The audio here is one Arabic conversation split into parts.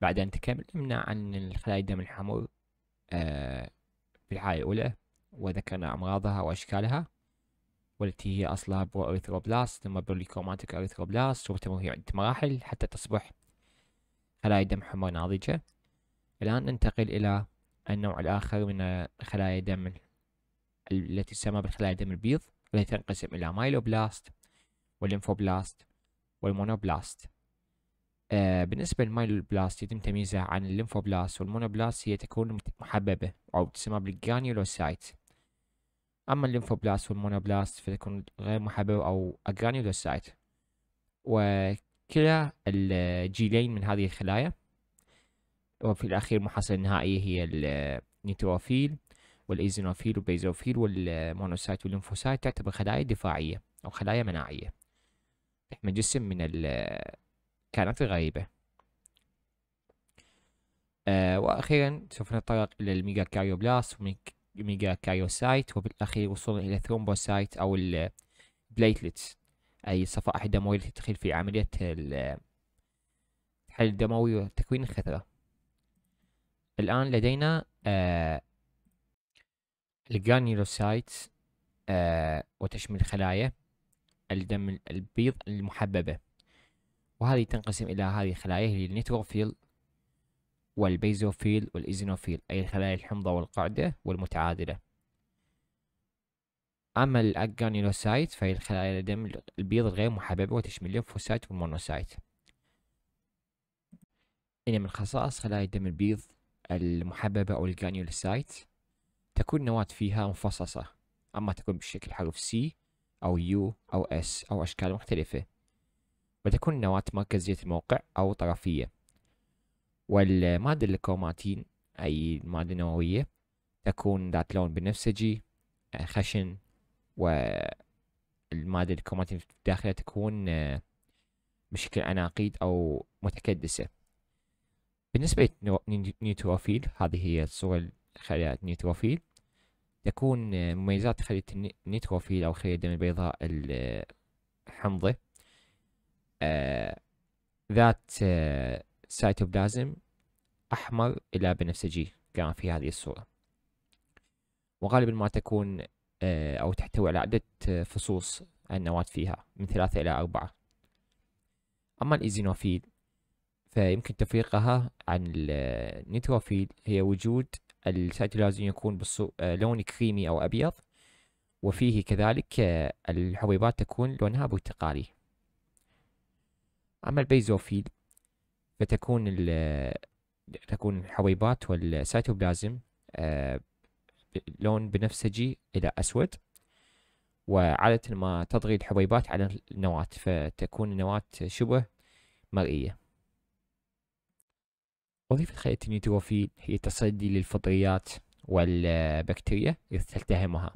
بعد أن تكلمنا عن الخلايا الدم الحمر آه، في الحالة الأولى وذكرنا أمراضها وأشكالها والتي هي أصلها بروأريثروبلاست ثم بروليكوماتيك أريثروبلاست وتمر في عدة مراحل حتى تصبح خلايا دم حمر ناضجة الآن ننتقل إلى النوع الآخر من خلايا الدم التي تسمى بالخلايا الدم البيض التي تنقسم إلى مايلوبلاست والليمفوبلاست والمونوبلاست بالنسبة بالنسبة للمايلوبلاست يتم تمييزها عن الليمفوبلاست والمونوبلاست هي تكون محببة أو تسمى بالجانيولوسايت أما الليمفوبلاست والمونوبلاست فتكون غير محببة أو أجانيولوسايت وكلا الجيلين من هذه الخلايا وفي الأخير المحصلة النهائية هي النيتروفيل والإيزينوفيل والبيزوفيل والمونوسايت والليمفوسايت تعتبر خلايا دفاعية أو خلايا مناعية تحمي جسم من كانت غريبة آه وأخيرا سوف نتطرق إلى الميجا بلاس وميجا كاريوسايت وبالأخير وصولا إلى ثرومبوسايت أو البليتلتس أي الصفائح الدموية التي تدخل في عملية الحل الدموي وتكوين الخثرة الآن لدينا آه الجرانيولوسايت آه وتشمل خلايا الدم البيض المحببة وهذه تنقسم إلى هذه الخلايا هي النيتروفيل والبيزوفيل والايزينوفيل أي الخلايا الحمضة والقاعدة والمتعادلة أما الأجانيلوسايت فهي الخلايا الدم البيض الغير محببة وتشمل الليمفوسايت والمونوسايت إن من خصائص خلايا الدم البيض المحببة أو الجانيولوسايت تكون نواة فيها مفصصة أما تكون بشكل حرف C أو U أو S أو أشكال مختلفة وتكون النواة مركزية الموقع أو طرفية والمادة الكروماتين أي المادة النووية تكون ذات لون بنفسجي آه، خشن والمادة الكروماتين في داخلها تكون آه، بشكل عناقيد أو متكدسة بالنسبة للنيوتروفيل هذه هي الصورة خلايا النيوتروفيل تكون آه، مميزات خلية النيوتروفيل أو خلية الدم البيضاء الحمضة آه، ذات آه سيتوبلازم أحمر إلى بنفسجي كان في هذه الصورة وغالبا ما تكون آه، أو تحتوي على عدة آه، فصوص النواة فيها من ثلاثة إلى أربعة أما الإيزينوفيل فيمكن تفريقها عن النيتروفيل هي وجود السيتوبلازم يكون لون كريمي أو أبيض وفيه كذلك الحبيبات تكون لونها برتقالي أما البيزوفيل فتكون ال تكون الحويبات والسيتوبلازم آه، لون بنفسجي إلى أسود وعادة ما تطغي الحبيبات على النواة فتكون النواة شبه مرئية وظيفة خلية النيتروفيل هي التصدي للفطريات والبكتيريا إذ تلتهمها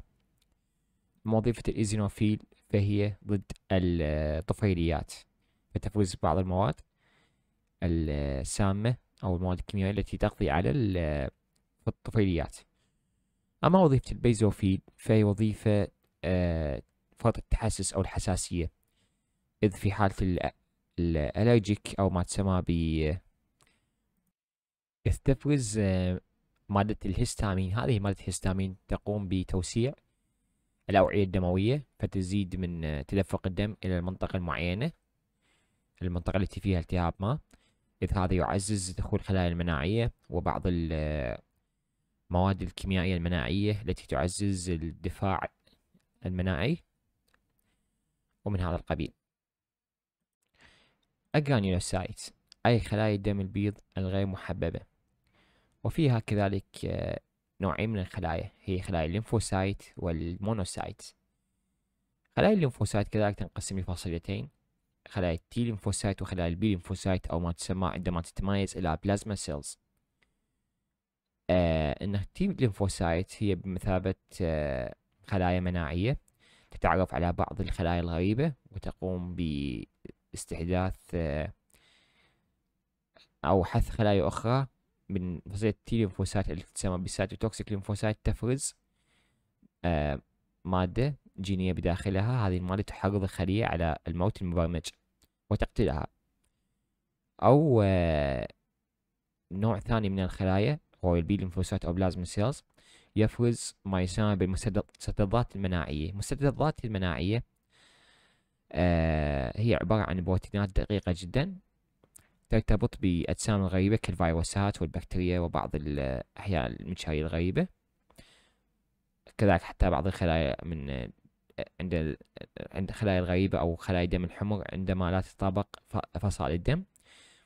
وظيفة الإيزينوفيل فهي ضد الطفيليات فتفوز بعض المواد السامة أو المواد الكيميائية التي تقضي على الطفيليات أما وظيفة البيزوفيل فهي وظيفة آه، فرط التحسس أو الحساسية إذ في حالة الألرجيك أو ما تسمى ب إذ تفرز آه، مادة الهستامين هذه مادة الهستامين تقوم بتوسيع الأوعية الدموية فتزيد من آه، تدفق الدم إلى المنطقة المعينة المنطقة التي فيها التهاب ما إذ هذا يعزز دخول الخلايا المناعية وبعض المواد الكيميائية المناعية التي تعزز الدفاع المناعي ومن هذا القبيل أجرانيولوسايت أي خلايا الدم البيض الغير محببة وفيها كذلك آه، نوعين من الخلايا هي خلايا الليمفوسايت والمونوسايت خلايا الليمفوسايت كذلك تنقسم لفصيلتين خلايا التي ليمفوسايت وخلايا البي ليمفوسايت أو ما تسمى عندما تتميز إلى بلازما سيلز آه أن التي ليمفوسايت هي بمثابة آه خلايا مناعية تتعرف على بعض الخلايا الغريبة وتقوم باستحداث آه أو حث خلايا أخرى من فصيلة التي ليمفوسايت التي تسمى بالسايتوتوكسيك ليمفوسايت تفرز آه مادة جينية بداخلها هذه المادة تحرض الخلية على الموت المبرمج وتقتلها أو آه، نوع ثاني من الخلايا هو البي ليمفوسايت أو بلازما سيلز يفرز ما يسمى بالمستضدات المناعية المستضدات المناعية آه، هي عبارة عن بروتينات دقيقة جدا ترتبط بأجسام غريبة كالفيروسات والبكتيريا وبعض الأحياء المنشارية الغريبة كذلك حتى بعض الخلايا من عند عند خلايا الغريبة أو خلايا الدم الحمر عندما لا تتطابق فصائل الدم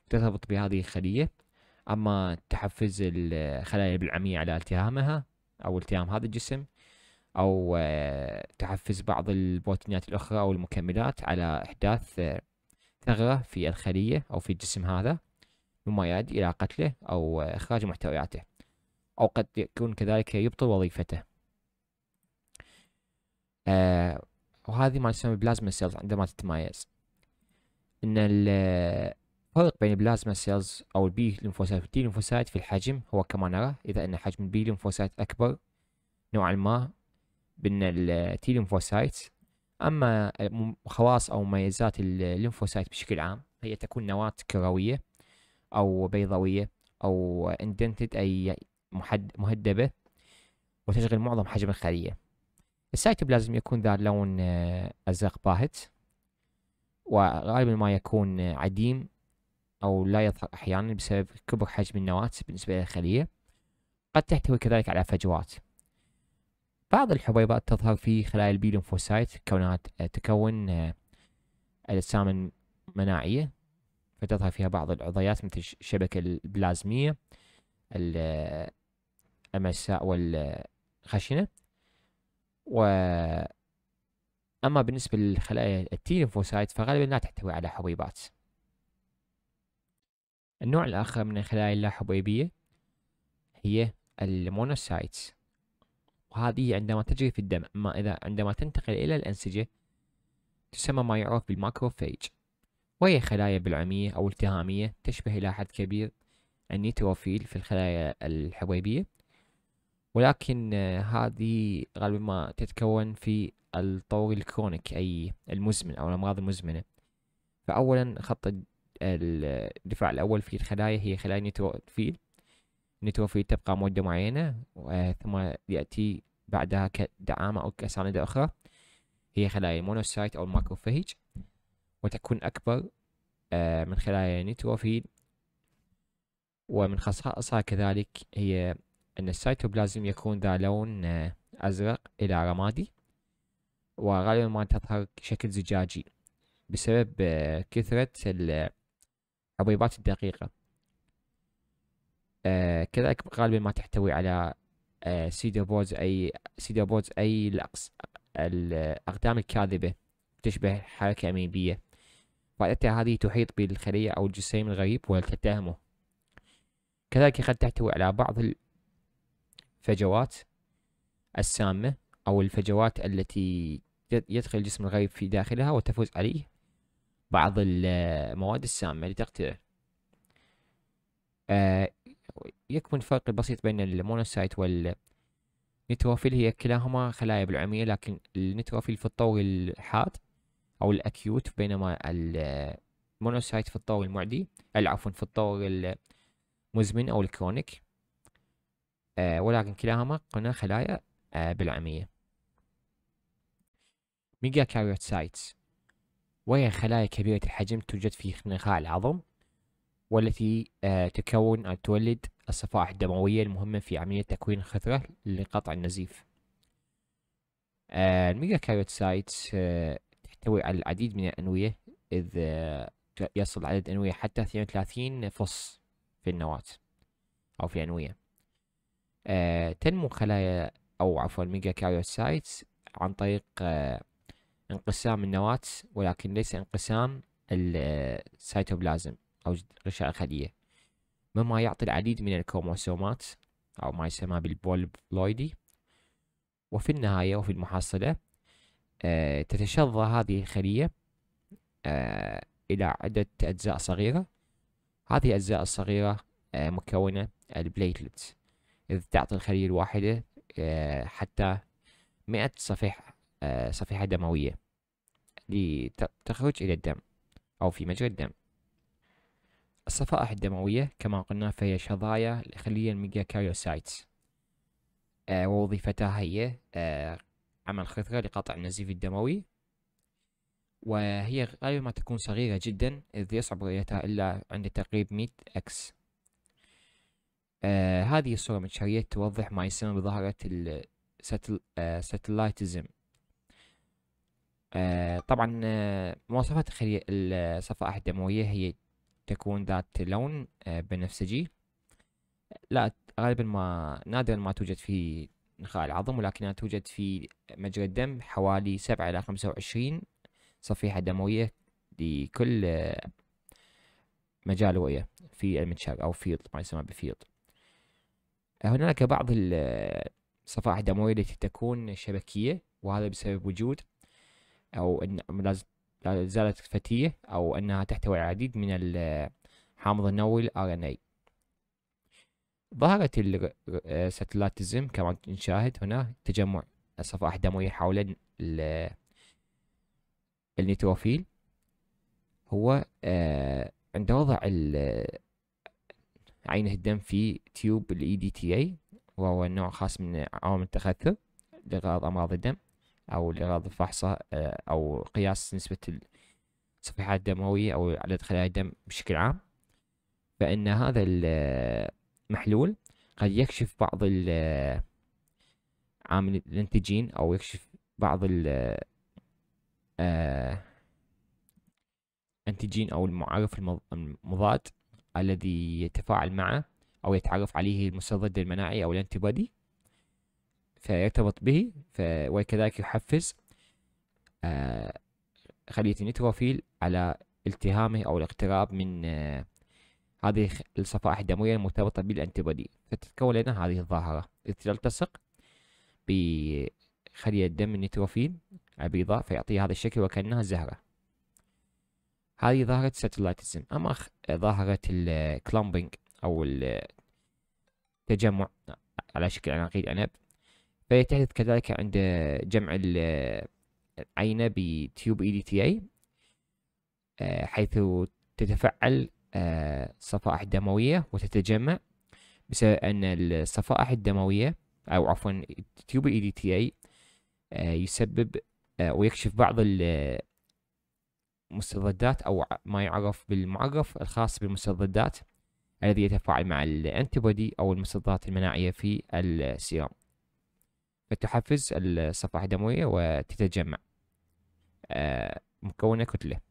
ترتبط بهذه الخلية أما تحفز الخلايا البلعمية على التهامها أو التهام هذا الجسم أو آه، تحفز بعض البروتينات الأخرى أو المكملات على إحداث آه، ثغرة في الخلية أو في الجسم هذا مما يؤدي إلى قتله أو آه، إخراج محتوياته أو قد يكون كذلك يبطل وظيفته آه وهذه ما يسمى بلازما سيلز عندما تتميز ان الفرق بين البلازما سيلز او البي ليمفوسايت والتي ليمفوسايت في الحجم هو كما نرى اذا ان حجم البي ليمفوسايت اكبر نوعا ما بان التي ليمفوسايت اما خواص او مميزات الليمفوسايت بشكل عام هي تكون نواة كروية او بيضوية او اندنتد اي محد مهدبة وتشغل معظم حجم الخلية السايكب لازم يكون ذا لون آه، أزرق باهت وغالبا ما يكون آه، عديم أو لا يظهر أحيانا بسبب كبر حجم النواة بالنسبة للخلية قد تحتوي كذلك على فجوات بعض الحبيبات تظهر في خلايا البي ليمفوسايت كونها تكون آه، أجسام مناعية فتظهر فيها بعض العضيات مثل الشبكة البلازمية المساء والخشنة و أما بالنسبة للخلايا التيليفوسايت فغالبا لا تحتوي على حبيبات النوع الآخر من الخلايا اللاحبيبية هي المونوسايتس وهذه عندما تجري في الدم أما إذا عندما تنتقل إلى الأنسجة تسمى ما يعرف بالماكروفيج وهي خلايا بلعمية أو التهامية تشبه إلى حد كبير النيتروفيل في الخلايا الحبيبية ولكن آه، هذه غالبا ما تتكون في الطور الكرونيك أي المزمن أو الأمراض المزمنة فأولا خط آه، الدفاع الأول في الخلايا هي خلايا نيتروفيل نيتروفيل تبقى مدة معينة آه، ثم يأتي بعدها كدعامة أو كساندة أخرى هي خلايا المونوسايت أو الماكروفيج وتكون أكبر من خلايا نيتروفيل ومن خصائصها كذلك هي أن السيتوبلازم يكون ذا لون آه، أزرق إلى رمادي وغالبا ما تظهر شكل زجاجي بسبب آه، كثرة الحبيبات آه، الدقيقة كذلك غالبا ما تحتوي على سيدوبوز أي سيدوبوز أي الأقدام الكاذبة تشبه حركة أميبية فأتى هذه تحيط بالخلية أو الجسيم الغريب وتتهمه كذلك قد تحتوي على بعض فجوات السامة أو الفجوات التي يدخل جسم الغريب في داخلها وتفوز عليه بعض المواد السامة لتقتله آه، يكمن الفرق البسيط بين المونوسايت والنيتروفيل هي كلاهما خلايا بالعمية لكن النيتروفيل في الطور الحاد أو الأكيوت بينما المونوسايت في الطور المعدي العفو في الطور المزمن أو الكرونيك آه، ولكن كلاهما قلنا خلايا آه، بالعمية ميجا كاريوتسايتس وهي خلايا كبيرة الحجم توجد في نخاع العظم والتي آه، تكون أو تولد الصفائح الدموية المهمة في عملية تكوين الخثرة لقطع النزيف الميجا كاريوتسايتس تحتوي على العديد من الأنوية إذ يصل عدد أنوية حتى 32 فص في النواة أو في الأنوية آه، تنمو خلايا أو عفوا ميجا كاريوسايتس عن طريق آه، انقسام النواة ولكن ليس انقسام السيتوبلازم أو غشاء الخلية مما يعطي العديد من الكروموسومات أو ما يسمى بالبولب لويدي وفي النهاية وفي المحصلة آه، تتشظى هذه الخلية إلى عدة أجزاء صغيرة هذه الأجزاء الصغيرة مكونة البليتلتس إذ تعطي الخلية الواحدة آه، حتى مئة صفيحة آه، صفيحة دموية لتخرج إلى الدم أو في مجرى الدم الصفائح الدموية كما قلنا فهي شظايا خلية الميجاكاريوسايت آه، ووظيفتها هي عمل خثرة لقطع النزيف الدموي وهي غالبا ما تكون صغيرة جدا إذ يصعب رؤيتها إلا عند تقريب مئة أكس آه هذه الصورة من شرية توضح ما يسمى بظاهرة الساتلايتزم آه،, آه طبعا آه، مواصفات الخلية الصفائح الدموية هي تكون ذات لون آه بنفسجي لا غالبا ما نادرا ما توجد في نخاع العظم ولكنها توجد في مجرى الدم حوالي سبعة إلى خمسة وعشرين صفيحة دموية لكل آه، مجال رؤية في المنشار أو فيض ما يسمى بفيض هناك بعض الصفائح الدموية التي تكون شبكية وهذا بسبب وجود أو أن لا زالت فتية أو أنها تحتوي على العديد من الحامض النووي الار ان اي ظهرت الستلاتزم كما نشاهد هنا تجمع الصفائح الدموية حول النيتروفيل هو آه، عند وضع عينه الدم في تيوب الاي دي تي اي وهو نوع خاص من عوامل التخثر لغرض امراض الدم او لغرض الفحصه آه، او قياس نسبه الصفيحات الدمويه او عدد خلايا الدم بشكل عام فان هذا المحلول قد يكشف بعض عامل الانتجين او يكشف بعض ال آه، انتجين او المعرف المضاد الذي يتفاعل معه أو يتعرف عليه المستضد المناعي أو الانتيبادي فيرتبط به وكذلك يحفز آه، خلية النيتروفيل على التهامه أو الاقتراب من آه، هذه الصفائح الدموية المرتبطة بالانتيبادي فتتكون لنا هذه الظاهرة اذ تلتصق بخلية دم النيتروفيل البيضاء فيعطيها هذا الشكل وكأنها زهرة هذه ظاهرة الساتلايتزم أما ظاهرة الكلامبينج أو التجمع على شكل عناقيد عنب فهي تحدث كذلك عند جمع العينة بتيوب e اي آه، دي تي اي حيث تتفعل آه، صفائح دموية وتتجمع بسبب أن الصفائح الدموية أو عفوا تيوب اي دي تي اي يسبب آه، ويكشف بعض مستضدات أو ما يعرف بالمعرف الخاص بالمستضدات الذي يتفاعل مع الانتيبودي أو المستضدات المناعية في السيرم فتحفز الصفائح الدموية وتتجمع آه، مكونة كتلة